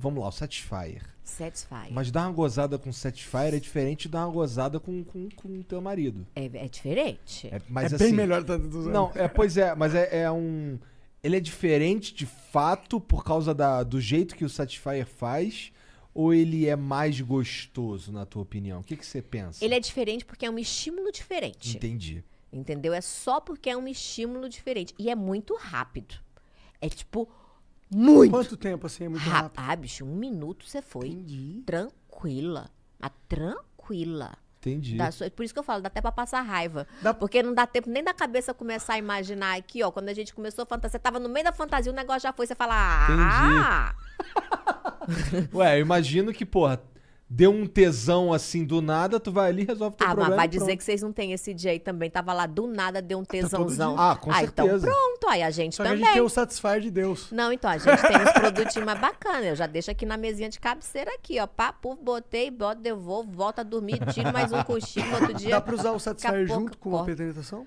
vamos lá, o Satisfyer. Satisfyer. Mas dar uma gozada com Satisfyer é diferente de dar uma gozada com o com, com teu marido. É, é diferente. É, mas, é assim, bem melhor tá Não, é, pois é, mas é, é, um. Ele é diferente de fato por causa da, do jeito que o Satisfyer faz. Ou ele é mais gostoso, na tua opinião? O que, que você pensa? Ele é diferente porque é um estímulo diferente. Entendi. Entendeu? É só porque é um estímulo diferente. E é muito rápido. É tipo muito. Quanto tempo assim é muito rápido? Ah, bicho, um minuto você foi. Entendi. Tranquila. a tranquila. Entendi. por isso que eu falo, dá até pra passar raiva. Dá... Porque não dá tempo nem da cabeça começar a imaginar aqui, ó. Quando a gente começou a fantasia, você tava no meio da fantasia, o negócio já foi, você fala. Ah! Entendi. Ué, eu imagino que, porra, deu um tesão assim do nada, tu vai ali e resolve teu ah, problema. Ah, mas vai dizer que vocês não têm esse dia aí também. Tava lá do nada, deu um ah, tá tesãozão. Ah, com ah, então certeza. então pronto, aí a gente Só também. Que a gente tem o Satisfyer de Deus. Não, então a gente tem uns produtinhos mais bacanas. Eu já deixo aqui na mesinha de cabeceira aqui, ó. Papo, botei, boto, devolvo, volto a dormir, tiro mais um cochilo outro dia. Dá pra usar o Satisfyer junto com a penetração?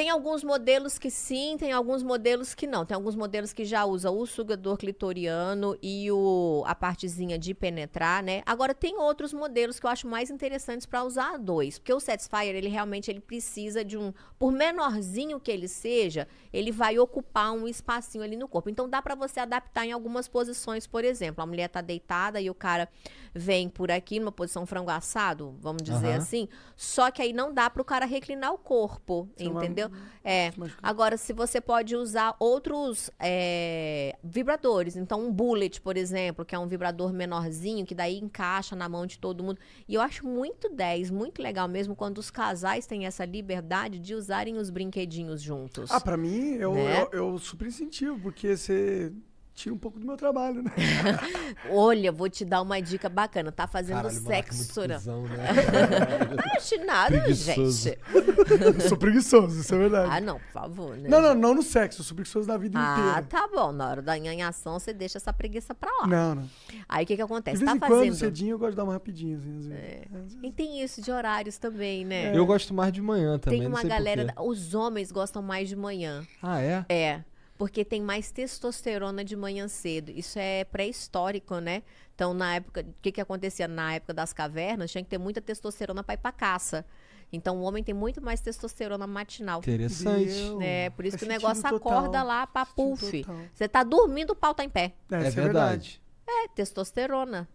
Tem alguns modelos que sim, tem alguns modelos que não. Tem alguns modelos que já usam o sugador clitoriano e o, a partezinha de penetrar, né? Agora, tem outros modelos que eu acho mais interessantes para usar dois. Porque o Satisfyer, ele realmente ele precisa de um... Por menorzinho que ele seja, ele vai ocupar um espacinho ali no corpo. Então, dá para você adaptar em algumas posições, por exemplo. A mulher tá deitada e o cara vem por aqui numa posição frango assado, vamos dizer uhum. assim. Só que aí não dá para o cara reclinar o corpo, é entendeu? É. Agora, se você pode usar outros é, vibradores. Então, um bullet, por exemplo, que é um vibrador menorzinho, que daí encaixa na mão de todo mundo. E eu acho muito 10, muito legal mesmo quando os casais têm essa liberdade de usarem os brinquedinhos juntos. Ah, pra mim, eu, né? eu, eu, eu super incentivo, porque você tira um pouco do meu trabalho, né? Olha, vou te dar uma dica bacana. Tá fazendo Caralho, é sexo, né? né? não acho nada, preguiçoso. gente. sou preguiçoso, isso é verdade. Ah, não, por favor. Né? Não, não, não no sexo. Eu sou preguiçoso da vida ah, inteira. Ah, tá bom. Na hora da nhanhação, você deixa essa preguiça pra lá. Não, não. Aí o que que acontece? De tá vez tá em fazendo... quando, cedinho, eu gosto de dar uma rapidinha, assim, É. E tem isso de horários também, né? É. Eu gosto mais de manhã também. Tem uma galera... Os homens gostam mais de manhã. Ah, é? É porque tem mais testosterona de manhã cedo. Isso é pré-histórico, né? Então, na época, o que, que acontecia? Na época das cavernas, tinha que ter muita testosterona para ir para caça. Então o homem tem muito mais testosterona matinal. Interessante. É, por isso é que o negócio total. acorda lá para puff. Você tá dormindo, o pau tá em pé. É, é, é, é verdade. verdade. É, testosterona.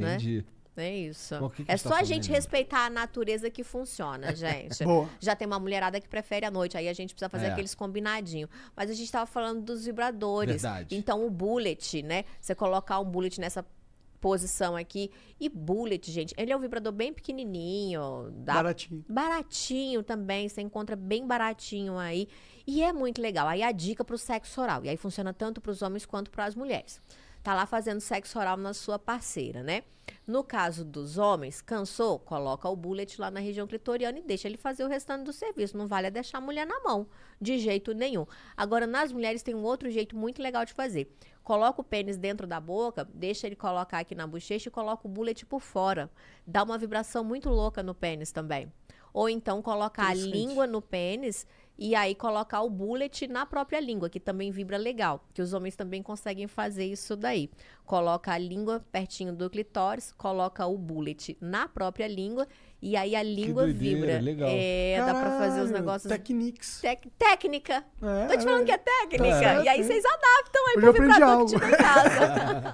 Né? Entendi. Né? É isso. que que é tá só a gente respeitar a natureza que funciona, gente. Já tem uma mulherada que prefere a noite, aí a gente precisa fazer é. aqueles combinadinhos. Mas a gente estava falando dos vibradores. Verdade. Então o bullet, né? Você colocar um bullet nessa posição aqui. E bullet, gente, ele é um vibrador bem pequenininho. Dá... Baratinho. Baratinho também, você encontra bem baratinho aí. E é muito legal. Aí a dica para o sexo oral. E aí funciona tanto para os homens quanto para as mulheres tá lá fazendo sexo oral na sua parceira, né? No caso dos homens, cansou, coloca o bullet lá na região clitoriana e deixa ele fazer o restante do serviço. Não vale a é deixar a mulher na mão, de jeito nenhum. Agora, nas mulheres tem um outro jeito muito legal de fazer. Coloca o pênis dentro da boca, deixa ele colocar aqui na bochecha e coloca o bullet por fora. Dá uma vibração muito louca no pênis também. Ou então colocar a língua no pênis e aí colocar o bullet na própria língua, que também vibra legal, que os homens também conseguem fazer isso daí. Coloca a língua pertinho do clitóris, coloca o bullet na própria língua e aí a língua doideira, vibra. Legal. É, Caralho, dá pra fazer os negócios. Techniques. Tec... técnica. É, Tô te falando é. que é técnica. É, e aí vocês adaptam aí Hoje pro vibrador que tiver em casa.